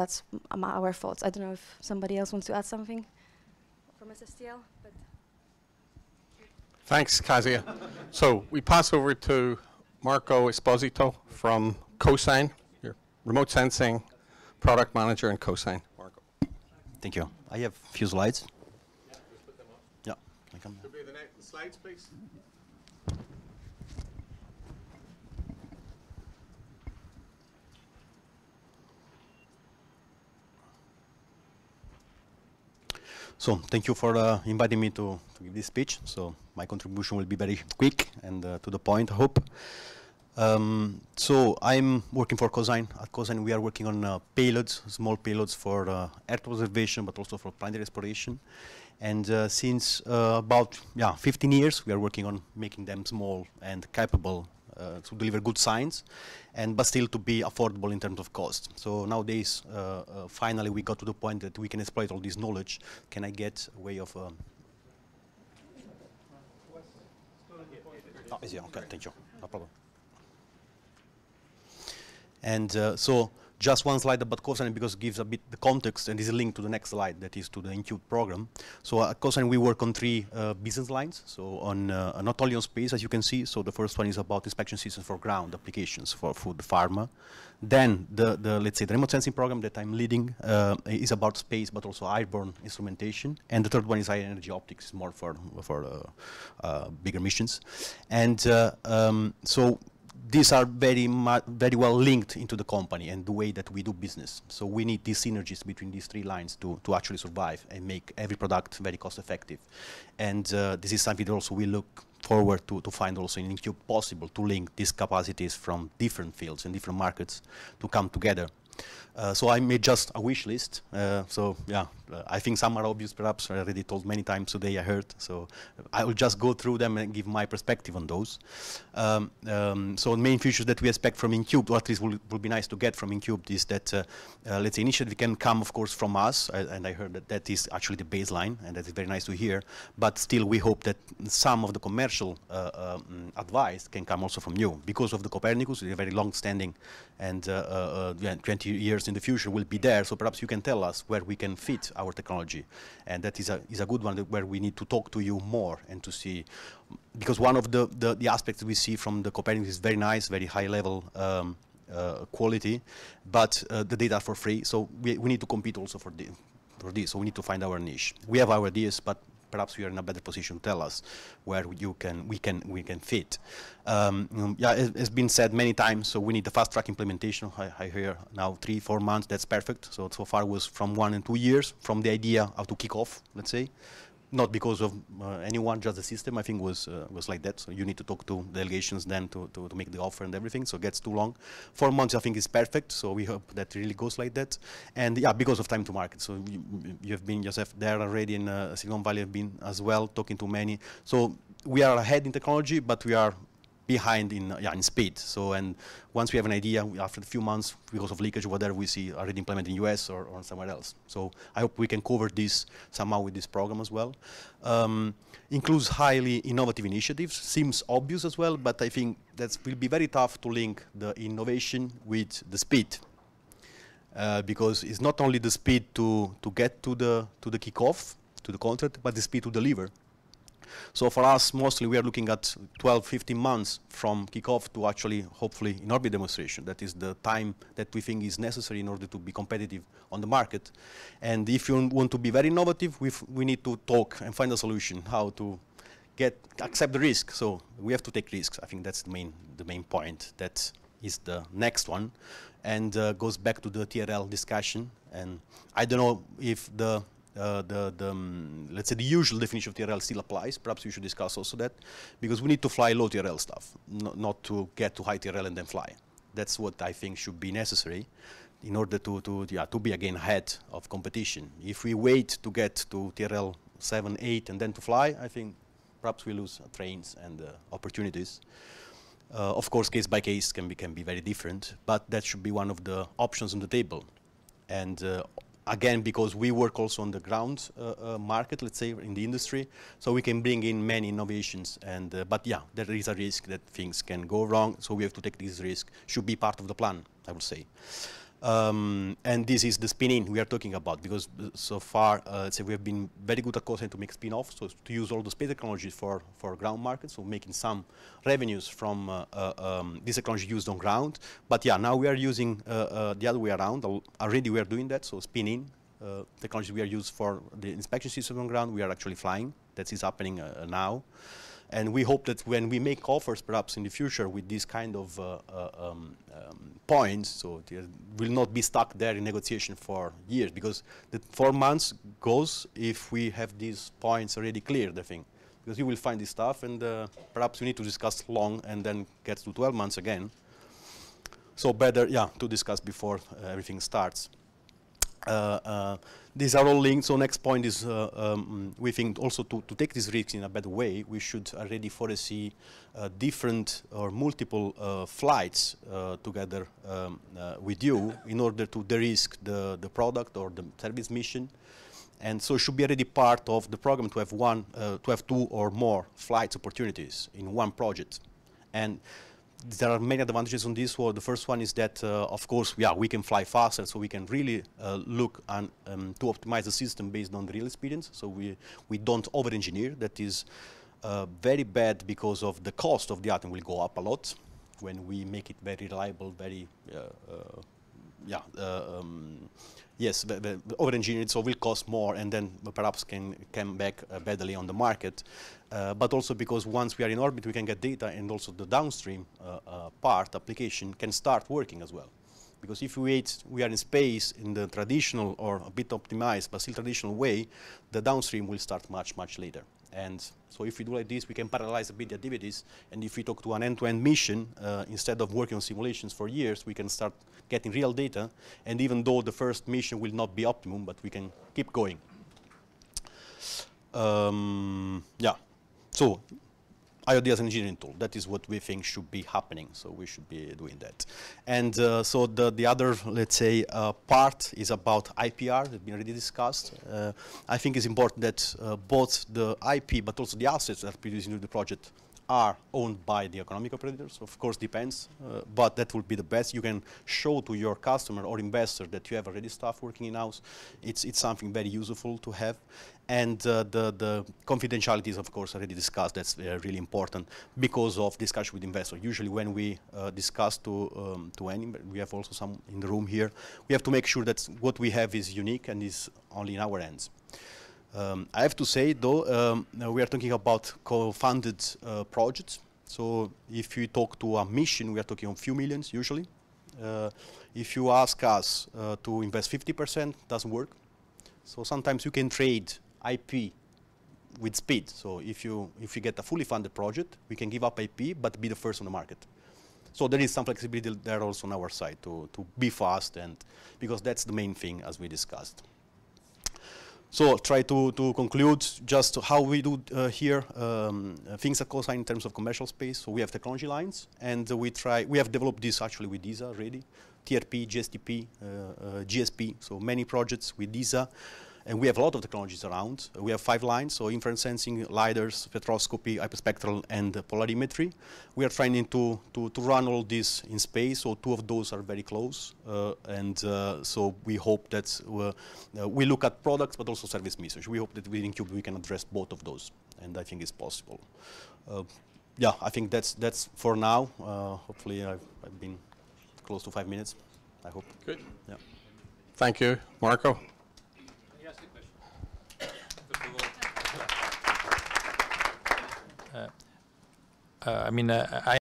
that's um, our thoughts. I don't know if somebody else wants to add something from SSTL. But Thanks, Kazia. so we pass over to Marco Esposito from Cosine, your remote sensing product manager in Cosine. Marco. Thank you. I have a few slides. Yeah, just put them up. Yeah. Could be the next slides, please. So thank you for uh, inviting me to, to, give this speech. So my contribution will be very quick and uh, to the point, I hope. Um, so I'm working for Cosine. At Cosine, we are working on uh, payloads, small payloads for Earth uh, observation, but also for planetary exploration. And uh, since uh, about yeah 15 years, we are working on making them small and capable uh, to deliver good science, and but still to be affordable in terms of cost. So nowadays, uh, uh, finally, we got to the point that we can exploit all this knowledge. Can I get a way of? Um oh, ah, it okay, thank you. No problem. And uh, so just one slide about cosine because it gives a bit the context and is linked to the next slide that is to the Incube program. So at cosine we work on three uh, business lines. So on uh, not only on space as you can see. So the first one is about inspection systems for ground applications for food, pharma. Then the, the let's say the remote sensing program that I'm leading uh, is about space but also airborne instrumentation. And the third one is high energy optics, more for for uh, uh, bigger missions. And uh, um, so these are very, very well linked into the company and the way that we do business. So we need these synergies between these three lines to, to actually survive and make every product very cost effective. And uh, this is something that also we look forward to, to find also in Incube possible to link these capacities from different fields and different markets to come together uh, so I made just a wish list. Uh, so yeah, uh, I think some are obvious perhaps. I already told many times today I heard. So I will just go through them and give my perspective on those. Um, um, so main features that we expect from Incubed, or at least will, will be nice to get from Incubed, is that, uh, uh, let's say, initiative can come, of course, from us. and I heard that that is actually the baseline, and that is very nice to hear. But still, we hope that some of the commercial um, advice can come also from you. Because of the Copernicus, We are very long-standing and yeah, 20 years in the future will be there. So perhaps you can tell us where we can fit our technology. And that is a, is a good one where we need to talk to you more and to see. Because one of the, the, the aspects we see from the Copernicus is very nice, very high level um, uh, quality, but uh, the data are for free. So we, we need to compete also for, the, for this. So we need to find our niche. We have our ideas, but perhaps we are in a better position to tell us where you can we can we can fit. Um, yeah, it, has been said many times. So we need the fast track implementation. I, I, hear now three four months. That's perfect. So so far was from one and two years from the idea how to kick off. Let's say not because of uh, anyone, just the system, I think, was uh, was like that. So you need to talk to delegations then to, to, to, make the offer and everything. So it gets too long. Four months, I think, is perfect. So we hope that really goes like that. And yeah, because of time to market. So you, you have been yourself there already in uh, Silicon Valley, have been as well talking to many. So we are ahead in technology, but we are behind in uh, yeah, in speed. So and once we have an idea, after a few months, because of leakage, whatever, we see already implemented in US or, or somewhere else. So I hope we can cover this somehow with this program as well. Um, includes highly innovative initiatives. Seems obvious as well, but I think that will be very tough to link the innovation with the speed. Uh, because it's not only the speed to, to get to the to the kickoff, to the contract, but the speed to deliver. So for us, mostly we are looking at 12, 15 months from kickoff to actually, hopefully, in-orbit demonstration. That is the time that we think is necessary in order to be competitive on the market. And if you want to be very innovative, we, we need to talk and find a solution how to get accept the risk. So we have to take risks. I think that's the main, the main point. That is the next one and uh, goes back to the TRL discussion. And I don't know if the uh, the, the um, let's say the usual definition of TRL still applies. Perhaps we should discuss also that because we need to fly low TRL stuff, not to get to high TRL and then fly. That's what I think should be necessary in order to, to, yeah, to be again ahead of competition. If we wait to get to TRL 7, 8 and then to fly, I think perhaps we lose uh, trains and uh, opportunities. Uh, of course, case by case can be, can be very different, but that should be one of the options on the table. And uh, again, because we work also on the ground uh, uh, market, let's say, in the industry, so we can bring in many innovations. And uh, But yeah, there is a risk that things can go wrong, so we have to take this risk. Should be part of the plan, I would say. Um, and this is the spin-in we are talking about because so far, uh, let's say we have been very good at causing to make spin-offs, so to use all the space technologies for, for ground markets, so making some revenues from uh, uh, um, this technology used on ground. But yeah, now we are using uh, uh, the other way around. Already we are doing that, so spin-in uh, technology we are used for the inspection system on ground, we are actually flying. That is happening uh, now. And we hope that when we make offers, perhaps in the future, with these kind of uh, uh, um, um, points, so we will not be stuck there in negotiation for years, because the four months goes if we have these points already cleared, I think. Because you will find this stuff, and uh, perhaps we need to discuss long and then get to 12 months again. So better, yeah, to discuss before uh, everything starts. Uh, uh, these are all linked. So next point is uh, um, we think also to, to take these risks in a better way, we should already foresee different or multiple flights together um, with you in order to de-risk the, the product or the service mission and so it should be already part of the program to have one, uh, to have two or more flights opportunities in one project. And there are many advantages on this world. The first one is that, uh, of course, yeah, we can fly faster, so we can really uh, look and um, to optimize the system based on the real experience. So we we don't over-engineer. That is uh, very bad because of the cost of the item will go up a lot when we make it very reliable, very uh, uh, yeah, uh, um, yes, over-engineered, so will cost more and then perhaps can come back uh, badly on the market. Uh, but also because once we are in orbit, we can get data and also the downstream uh, uh part application can start working as well. Because if we wait, we are in space in the traditional or a bit optimized, but still traditional way, the downstream will start much, much later. And so if we do like this, we can parallelize a bit the activities. And if we talk to an end-to-end -end mission, uh, instead of working on simulations for years, we can start getting real data. And even though the first mission will not be optimum, but we can keep going. Um, yeah. So IoT as an engineering tool. That is what we think should be happening. So we should be doing that. And uh, so the, the other, let's say, uh, part is about IPR that's been already discussed. Uh, I think it's important that uh, both the IP but also the assets that are produced into the project are owned by the economic operators, of course depends, uh, but that would be the best. You can show to your customer or investor that you have already staff working in-house. It's, it's something very useful to have. And uh, the, the confidentiality is of course already discussed, that's uh, really important because of discussion with investors. Usually when we uh, discuss to, um, to any, we have also some in the room here, we have to make sure that what we have is unique and is only in our hands. Um, I have to say though, um, uh, we are talking about co-funded uh, projects. So if you talk to a mission, we are talking a few millions usually. Uh, if you ask us uh, to invest 50%, doesn't work. So sometimes you can trade IP with speed. So if you if you get a fully funded project, we can give up IP but be the first on the market. So there is some flexibility there also on our side to, to be fast and because that's the main thing as we discussed. So try to, to conclude just how we do uh, here um, uh, things at Cosign in terms of commercial space. So we have technology lines, and we try we have developed this actually with DISA already, TRP, GSTP, uh, uh, GSP. So many projects with DISA. And we have a lot of technologies around. We have five lines, so inference sensing, LiDARs, spectroscopy, hyperspectral, and uh, polarimetry. We are trying to, to, to, run all this in space, so two of those are very close. Uh, and uh, so we hope that uh, uh, we look at products, but also service missions. We hope that within Cube we can address both of those, and I think it's possible. Uh, yeah, I think that's, that's for now. hopefully I've, I've been close to five minutes, I hope. Good. Yeah. Thank you, Marco. Uh, uh, I mean, uh, I